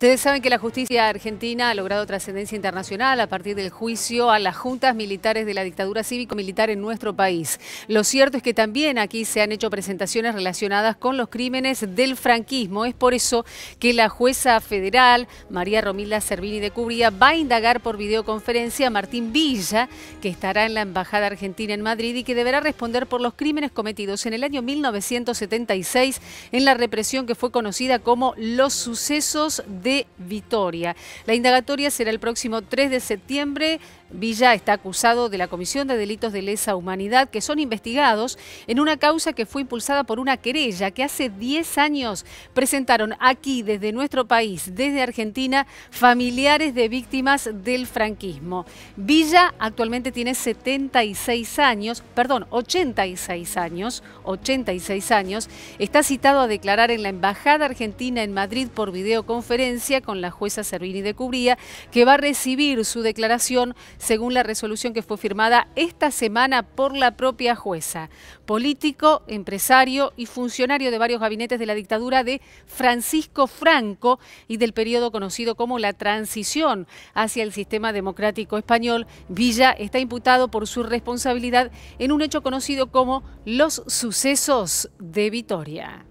Ustedes saben que la justicia argentina ha logrado trascendencia internacional a partir del juicio a las juntas militares de la dictadura cívico-militar en nuestro país. Lo cierto es que también aquí se han hecho presentaciones relacionadas con los crímenes del franquismo. Es por eso que la jueza federal, María Romilda Servini de Cubría, va a indagar por videoconferencia a Martín Villa, que estará en la Embajada Argentina en Madrid y que deberá responder por los crímenes cometidos en el año 1976 en la represión que fue conocida como los sucesos de de Vitoria. La indagatoria será el próximo 3 de septiembre. Villa está acusado de la comisión de delitos de lesa humanidad que son investigados en una causa que fue impulsada por una querella que hace 10 años presentaron aquí desde nuestro país, desde Argentina, familiares de víctimas del franquismo. Villa actualmente tiene 76 años, perdón, 86 años, 86 años. Está citado a declarar en la Embajada Argentina en Madrid por videoconferencia con la jueza Servini de Cubría, que va a recibir su declaración según la resolución que fue firmada esta semana por la propia jueza. Político, empresario y funcionario de varios gabinetes de la dictadura de Francisco Franco y del periodo conocido como la transición hacia el sistema democrático español, Villa está imputado por su responsabilidad en un hecho conocido como los sucesos de Vitoria.